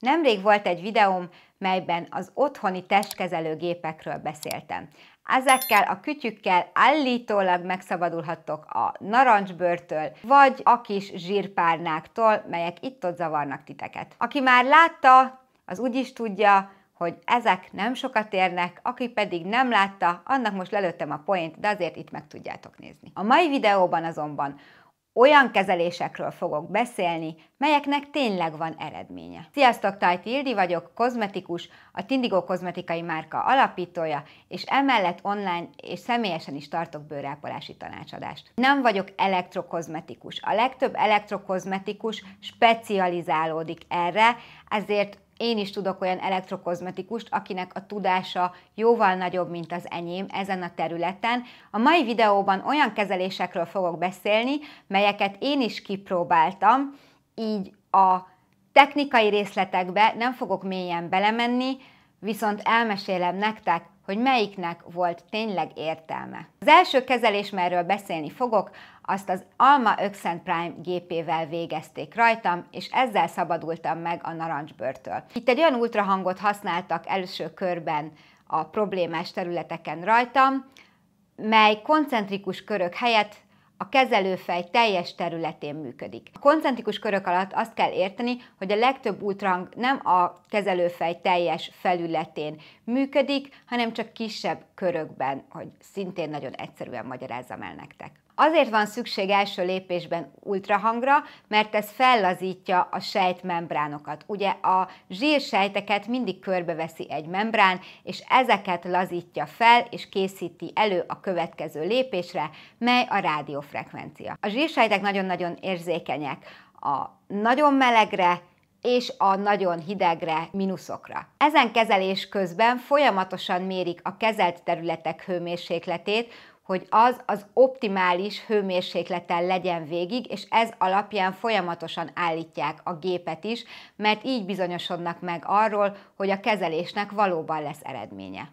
Nemrég volt egy videóm, melyben az otthoni testkezelőgépekről beszéltem. Ezekkel a kütyükkel állítólag megszabadulhattok a narancsbőrtől, vagy a kis zsírpárnáktól, melyek itt-ott zavarnak titeket. Aki már látta, az úgy is tudja, hogy ezek nem sokat érnek, aki pedig nem látta, annak most lelőttem a point, de azért itt meg tudjátok nézni. A mai videóban azonban olyan kezelésekről fogok beszélni, melyeknek tényleg van eredménye. Sziasztok, Tajti Ildi vagyok, kozmetikus, a Tindigo kozmetikai márka alapítója, és emellett online és személyesen is tartok bőrápolási tanácsadást. Nem vagyok elektrokozmetikus. A legtöbb elektrokozmetikus specializálódik erre, ezért én is tudok olyan elektrokozmetikust, akinek a tudása jóval nagyobb, mint az enyém ezen a területen. A mai videóban olyan kezelésekről fogok beszélni, melyeket én is kipróbáltam, így a technikai részletekbe nem fogok mélyen belemenni, viszont elmesélem nektek, hogy melyiknek volt tényleg értelme. Az első kezelés, merről beszélni fogok, azt az Alma Öxen Prime gépével végezték rajtam, és ezzel szabadultam meg a narancsbőrtől. Itt egy olyan ultrahangot használtak első körben a problémás területeken rajtam, mely koncentrikus körök helyett a kezelőfej teljes területén működik. A koncentrikus körök alatt azt kell érteni, hogy a legtöbb útrang nem a kezelőfej teljes felületén működik, hanem csak kisebb körökben, hogy szintén nagyon egyszerűen magyarázzam el nektek. Azért van szükség első lépésben ultrahangra, mert ez fellazítja a sejtmembránokat. Ugye a zsírsejteket mindig körbeveszi egy membrán, és ezeket lazítja fel, és készíti elő a következő lépésre, mely a rádiófrekvencia. A zsírsejtek nagyon-nagyon érzékenyek a nagyon melegre, és a nagyon hidegre, mínuszokra. Ezen kezelés közben folyamatosan mérik a kezelt területek hőmérsékletét, hogy az az optimális hőmérsékleten legyen végig, és ez alapján folyamatosan állítják a gépet is, mert így bizonyosodnak meg arról, hogy a kezelésnek valóban lesz eredménye.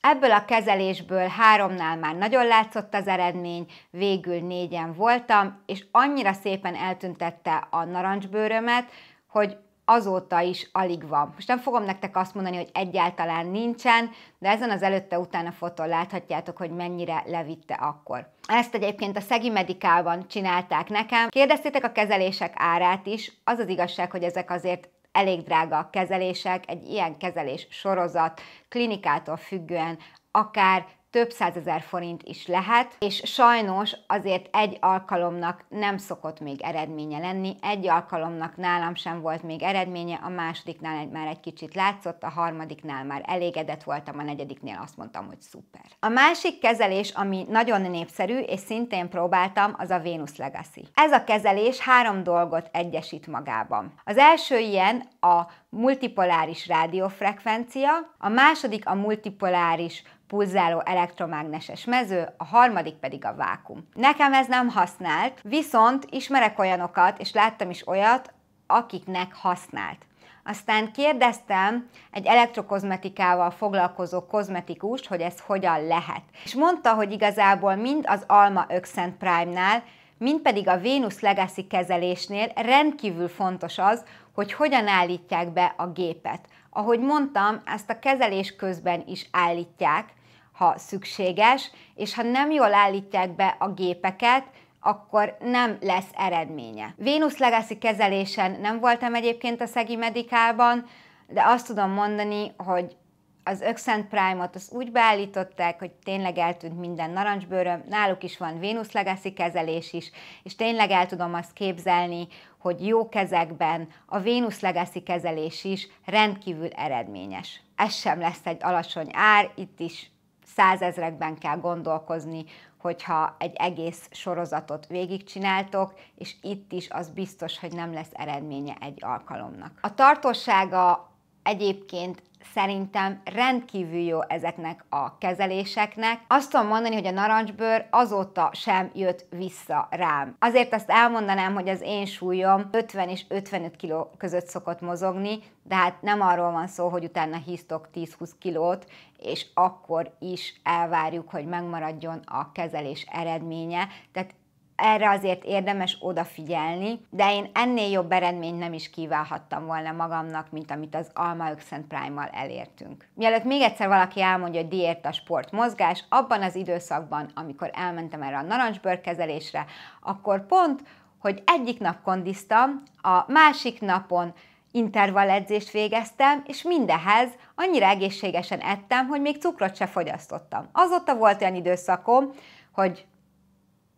Ebből a kezelésből háromnál már nagyon látszott az eredmény, végül négyen voltam, és annyira szépen eltüntette a narancsbőrömet, hogy azóta is alig van. Most nem fogom nektek azt mondani, hogy egyáltalán nincsen, de ezen az előtte-utána fotón láthatjátok, hogy mennyire levitte akkor. Ezt egyébként a Szegi Medikában csinálták nekem. Kérdeztétek a kezelések árát is, az az igazság, hogy ezek azért elég drága a kezelések, egy ilyen kezelés sorozat klinikától függően akár több százezer forint is lehet, és sajnos azért egy alkalomnak nem szokott még eredménye lenni, egy alkalomnak nálam sem volt még eredménye, a másodiknál már egy kicsit látszott, a harmadiknál már elégedett voltam, a negyediknél azt mondtam, hogy szuper. A másik kezelés, ami nagyon népszerű, és szintén próbáltam, az a Venus Legacy. Ez a kezelés három dolgot egyesít magában. Az első ilyen a multipoláris rádiófrekvencia, a második a multipoláris pulzáló elektromágneses mező, a harmadik pedig a vákum. Nekem ez nem használt, viszont ismerek olyanokat, és láttam is olyat, akiknek használt. Aztán kérdeztem egy elektrokozmetikával foglalkozó kozmetikust, hogy ez hogyan lehet. És mondta, hogy igazából mind az Alma Öxent Prime-nál, mind pedig a Venus Legacy kezelésnél rendkívül fontos az, hogy hogyan állítják be a gépet. Ahogy mondtam, ezt a kezelés közben is állítják, ha szükséges, és ha nem jól állítják be a gépeket, akkor nem lesz eredménye. Vénusz Legacy kezelésen nem voltam egyébként a Szegi Medikában, de azt tudom mondani, hogy az Öxent Prime-ot úgy beállították, hogy tényleg eltűnt minden narancsbőröm, náluk is van Vénusz Legacy kezelés is, és tényleg el tudom azt képzelni, hogy jó kezekben a Vénusz Legacy kezelés is rendkívül eredményes. Ez sem lesz egy alacsony ár, itt is százezrekben kell gondolkozni, hogyha egy egész sorozatot végigcsináltok, és itt is az biztos, hogy nem lesz eredménye egy alkalomnak. A tartósága egyébként szerintem rendkívül jó ezeknek a kezeléseknek. Azt tudom mondani, hogy a narancsbőr azóta sem jött vissza rám. Azért azt elmondanám, hogy az én súlyom 50 és 55 kg között szokott mozogni, de hát nem arról van szó, hogy utána hisztok 10-20 kilót, és akkor is elvárjuk, hogy megmaradjon a kezelés eredménye. Tehát erre azért érdemes odafigyelni, de én ennél jobb eredményt nem is kívánhattam volna magamnak, mint amit az Alma Öxen Prime-mal elértünk. Mielőtt még egyszer valaki elmondja, hogy diéta sport mozgás, abban az időszakban, amikor elmentem erre a narancsbőr kezelésre, akkor pont, hogy egyik nap kondiztam, a másik napon intervalledzést végeztem, és mindehez annyira egészségesen ettem, hogy még cukrot se fogyasztottam. Azóta volt olyan időszakom, hogy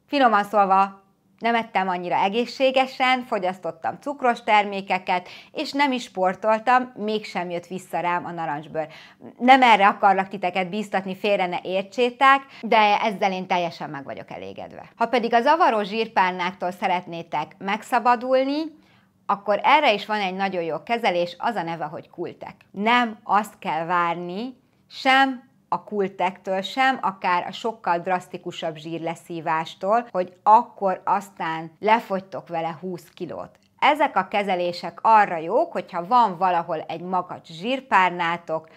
Finoman szólva, nem ettem annyira egészségesen, fogyasztottam cukros termékeket, és nem is sportoltam, mégsem jött vissza rám a narancsbőr. Nem erre akarlak titeket bíztatni, félre ne értsétek, de ezzel én teljesen meg vagyok elégedve. Ha pedig a zavaró zsírpárnáktól szeretnétek megszabadulni, akkor erre is van egy nagyon jó kezelés, az a neve, hogy kultek. Nem azt kell várni, sem a kultektől sem, akár a sokkal drasztikusabb zsírleszívástól, hogy akkor aztán lefogytok vele 20 kilót. Ezek a kezelések arra jók, hogyha van valahol egy magas zsírpárnátok,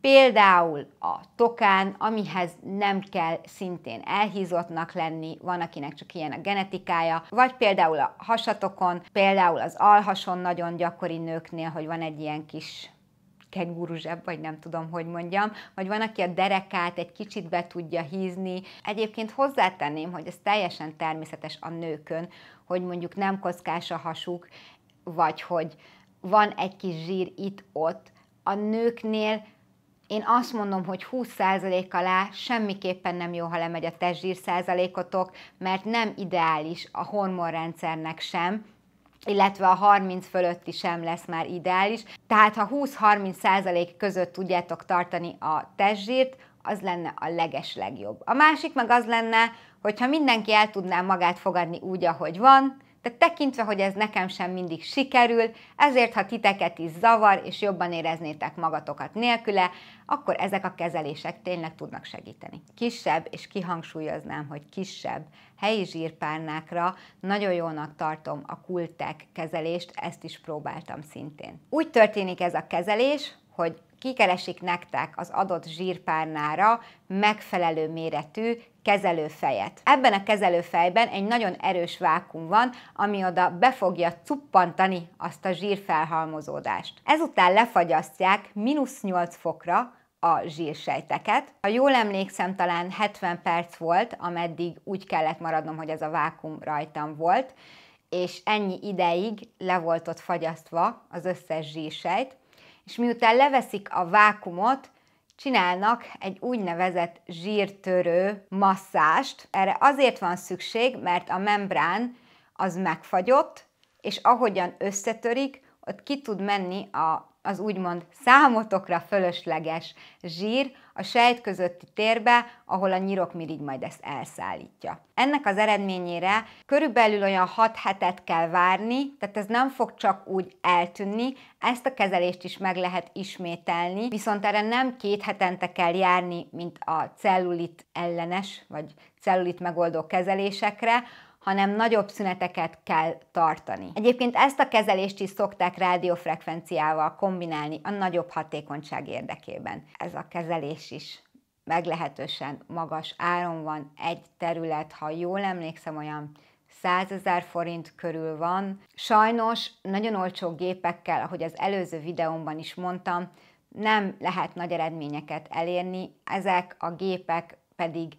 Például a tokán, amihez nem kell szintén elhízottnak lenni, van akinek csak ilyen a genetikája, vagy például a hasatokon, például az alhason nagyon gyakori nőknél, hogy van egy ilyen kis kenguru zseb, vagy nem tudom, hogy mondjam, vagy van, aki a derekát egy kicsit be tudja hízni. Egyébként hozzátenném, hogy ez teljesen természetes a nőkön, hogy mondjuk nem kockás a hasuk, vagy hogy van egy kis zsír itt-ott. A nőknél én azt mondom, hogy 20% alá semmiképpen nem jó, ha lemegy a testzsír százalékotok, mert nem ideális a hormonrendszernek sem, illetve a 30 fölötti sem lesz már ideális. Tehát ha 20-30 százalék között tudjátok tartani a testzsírt, az lenne a leges legjobb. A másik meg az lenne, hogyha mindenki el tudná magát fogadni úgy, ahogy van, de tekintve, hogy ez nekem sem mindig sikerül, ezért ha titeket is zavar, és jobban éreznétek magatokat nélküle, akkor ezek a kezelések tényleg tudnak segíteni. Kisebb, és kihangsúlyoznám, hogy kisebb helyi zsírpárnákra nagyon jónak tartom a kultek kezelést, ezt is próbáltam szintén. Úgy történik ez a kezelés, hogy kikeresik nektek az adott zsírpárnára megfelelő méretű kezelőfejet. Ebben a kezelőfejben egy nagyon erős vákum van, ami oda be fogja cuppantani azt a zsírfelhalmozódást. Ezután lefagyasztják mínusz 8 fokra, a zsírsejteket. Ha jól emlékszem, talán 70 perc volt, ameddig úgy kellett maradnom, hogy ez a vákum rajtam volt, és ennyi ideig le volt ott fagyasztva az összes zsírsejt, és miután leveszik a vákumot, csinálnak egy úgynevezett zsírtörő masszást. Erre azért van szükség, mert a membrán az megfagyott, és ahogyan összetörik, ott ki tud menni a az úgymond számotokra fölösleges zsír a sejt közötti térbe, ahol a nyirokmirigy majd ezt elszállítja. Ennek az eredményére körülbelül olyan 6 hetet kell várni, tehát ez nem fog csak úgy eltűnni, ezt a kezelést is meg lehet ismételni, viszont erre nem két hetente kell járni, mint a cellulit ellenes, vagy cellulit megoldó kezelésekre, hanem nagyobb szüneteket kell tartani. Egyébként ezt a kezelést is szokták rádiófrekvenciával kombinálni a nagyobb hatékonyság érdekében. Ez a kezelés is meglehetősen magas áron van. Egy terület, ha jól emlékszem, olyan 100 ezer forint körül van. Sajnos nagyon olcsó gépekkel, ahogy az előző videómban is mondtam, nem lehet nagy eredményeket elérni, ezek a gépek pedig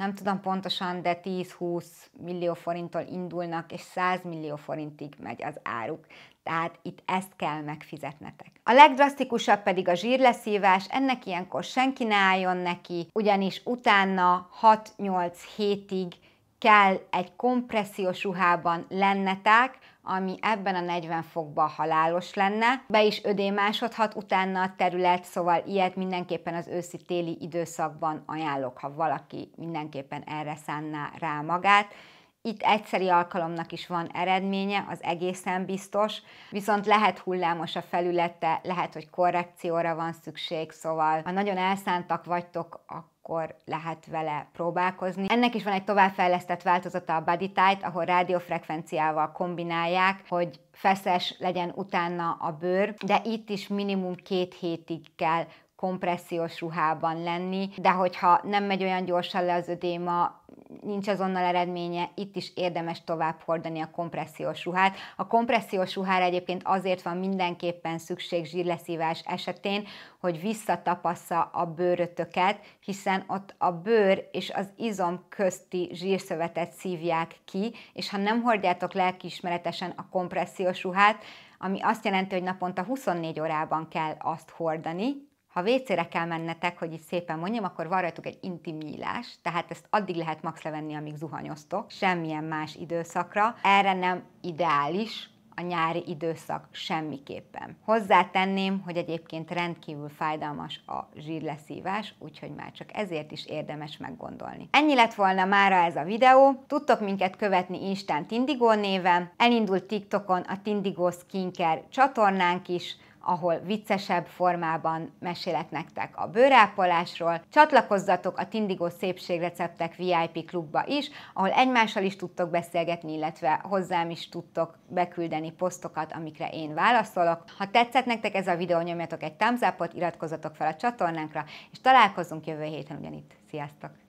nem tudom pontosan, de 10-20 millió forinttól indulnak, és 100 millió forintig megy az áruk. Tehát itt ezt kell megfizetnetek. A legdrasztikusabb pedig a zsírleszívás, ennek ilyenkor senki ne álljon neki, ugyanis utána 6-8 hétig kell egy kompressziós ruhában lennetek, ami ebben a 40 fokban halálos lenne. Be is ödémásodhat utána a terület, szóval ilyet mindenképpen az őszi-téli időszakban ajánlok, ha valaki mindenképpen erre szánná rá magát. Itt egyszeri alkalomnak is van eredménye, az egészen biztos, viszont lehet hullámos a felülete, lehet, hogy korrekcióra van szükség, szóval ha nagyon elszántak vagytok, akkor akkor lehet vele próbálkozni. Ennek is van egy továbbfejlesztett változata a body tight, ahol rádiófrekvenciával kombinálják, hogy feszes legyen utána a bőr, de itt is minimum két hétig kell kompressziós ruhában lenni, de hogyha nem megy olyan gyorsan le az ödéma, nincs azonnal eredménye, itt is érdemes tovább hordani a kompressziós ruhát. A kompressziós ruhára egyébként azért van mindenképpen szükség zsírleszívás esetén, hogy visszatapassza a bőrötöket, hiszen ott a bőr és az izom közti zsírszövetet szívják ki, és ha nem hordjátok lelkiismeretesen a kompressziós ruhát, ami azt jelenti, hogy naponta 24 órában kell azt hordani, ha vécére kell mennetek, hogy így szépen mondjam, akkor van rajtuk egy intim nyílás, tehát ezt addig lehet max levenni, amíg zuhanyoztok, semmilyen más időszakra. Erre nem ideális, a nyári időszak semmiképpen. Hozzátenném, hogy egyébként rendkívül fájdalmas a zsírleszívás, úgyhogy már csak ezért is érdemes meggondolni. Ennyi lett volna mára ez a videó. Tudtok minket követni instant indigo néven, elindult TikTokon a Tindigo Skincare csatornánk is, ahol viccesebb formában mesélek nektek a bőrápolásról. Csatlakozzatok a Tindigo Szépségreceptek VIP klubba is, ahol egymással is tudtok beszélgetni, illetve hozzám is tudtok beküldeni posztokat, amikre én válaszolok. Ha tetszett nektek ez a videó, nyomjatok egy thumbs up iratkozzatok fel a csatornánkra, és találkozunk jövő héten ugyanitt. Sziasztok!